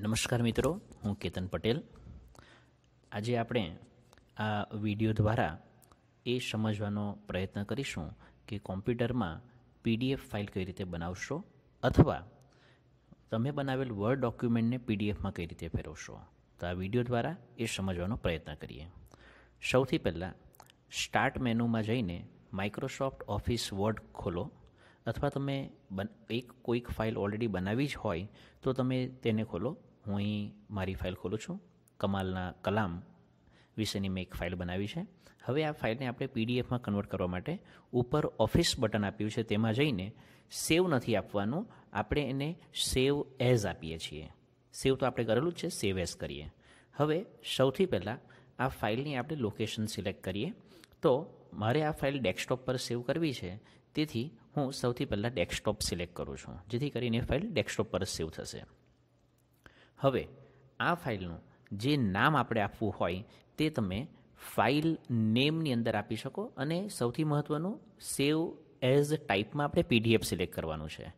નમસ્કાર મિત્રો હું કેતન પટેલ આજે આપણે આ વિડીયો દ્વારા એ સમજવાનો પ્રયત્ન કરીશું કે કોમ્પ્યુટરમાં પીડીએફ ફાઇલ કઈ રીતે બનાવશો અથવા તમે બનાવેલ વર્ડ ડોક્યુમેન્ટને પીડીએફમાં કઈ રીતે ફેરવશો તો આ વિડીયો દ્વારા એ સમજવાનો પ્રયત્ન કરીએ સૌથી પહેલાં સ્ટાર્ટ મેનુમાં જઈને માઇક્રોસોફ્ટ ઓફિસ વર્ડ ખોલો અથવા તમે બન એક કોઈક ફાઇલ ઓલરેડી બનાવી જ હોય તો તમે તેને ખોલો હું અહીં મારી ફાઇલ ખોલું છું કમાલના કલામ વિશેની મેં એક ફાઇલ બનાવી છે હવે આ ફાઇલને આપણે પીડીએફમાં કન્વર્ટ કરવા માટે ઉપર ઓફિસ બટન આપ્યું છે તેમાં જઈને સેવ નથી આપવાનું આપણે એને સેવ એઝ આપીએ છીએ સેવ તો આપણે કરેલું જ છે સેવ એઝ કરીએ હવે સૌથી પહેલાં આ ફાઇલની આપણે લોકેશન સિલેક્ટ કરીએ તો મારે આ ફાઇલ ડેસ્કટોપ પર સેવ કરવી છે તેથી હું સૌથી પહેલાં ડેસ્કટોપ સિલેક્ટ કરું છું જેથી કરીને ફાઇલ ડેસ્કટોપ પર સેવ થશે હવે આ ફાઇલનું જે નામ આપણે આપવું હોય તે તમે ફાઇલ નેમની અંદર આપી શકો અને સૌથી મહત્ત્વનું સેવ એઝ ટાઈપમાં આપણે પીડીએફ સિલેક્ટ કરવાનું છે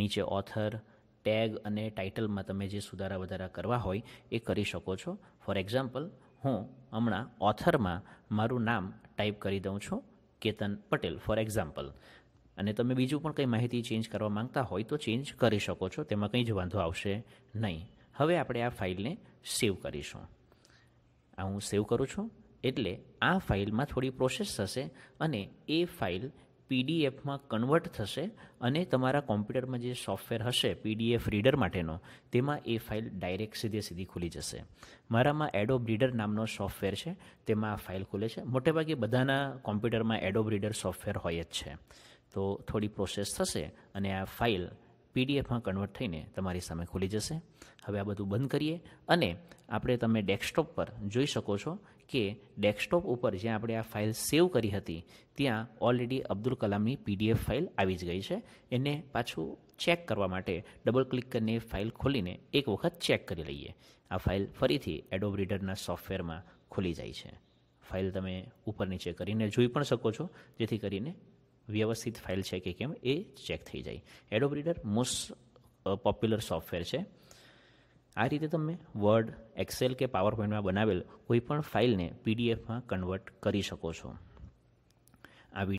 નીચે ઓથર ટેગ અને ટાઇટલમાં તમે જે સુધારા વધારા કરવા હોય એ કરી શકો છો ફોર એક્ઝામ્પલ હું હમણાં ઓથરમાં મારું નામ ટાઈપ કરી દઉં છું કેતન પટેલ ફોર એક્ઝામ્પલ અને તમે બીજું પણ કંઈ માહિતી ચેન્જ કરવા માંગતા હોય તો ચેન્જ કરી શકો છો તેમાં કંઈ જ વાંધો આવશે નહીં હવે આપણે આ ફાઇલને સેવ કરીશું આ હું સેવ કરું છું એટલે આ ફાઇલમાં થોડી પ્રોસેસ થશે અને એ ફાઇલ પીડીએફમાં કન્વર્ટ થશે અને તમારા કોમ્પ્યુટરમાં જે સોફ્ટવેર હશે પીડીએફ રીડર માટેનો તેમાં એ ફાઇલ ડાયરેક્ટ સીધે સીધી ખુલી જશે મારામાં એડોબ રીડર નામનો સોફ્ટવેર છે તેમાં આ ફાઇલ ખુલે છે મોટેભાગે બધાના કોમ્પ્યુટરમાં એડોબ રીડર સોફ્ટવેર હોય જ છે તો થોડી પ્રોસેસ થશે અને આ ફાઇલ પીડીએફમાં કન્વર્ટ થઈને તમારી સામે ખુલી જશે હવે આ બધું બંધ કરીએ અને આપણે તમે ડેસ્કટોપ પર જોઈ શકો છો કે ડેસ્કટોપ ઉપર જ્યાં આપણે આ ફાઇલ સેવ કરી હતી ત્યાં ઓલરેડી અબ્દુલ કલામની પીડીએફ ફાઇલ આવી જ ગઈ છે એને પાછું ચેક કરવા માટે ડબલ ક્લિક કરીને ફાઇલ ખોલીને એક વખત ચેક કરી લઈએ આ ફાઇલ ફરીથી એડોબ રીડરના સોફ્ટવેરમાં ખુલી જાય છે ફાઇલ તમે ઉપર નીચે કરીને જોઈ પણ શકો છો જેથી કરીને વ્યવસ્થિત ફાઇલ છે કે કેમ એ ચેક થઈ જાય Adobe Reader most popular software છે આ રીતે તમે વર્ડ એક્સેલ કે પાવર પોઈન્ટમાં બનાવેલ કોઈપણ ફાઇલને પીડીએફમાં કન્વર્ટ કરી શકો છો આ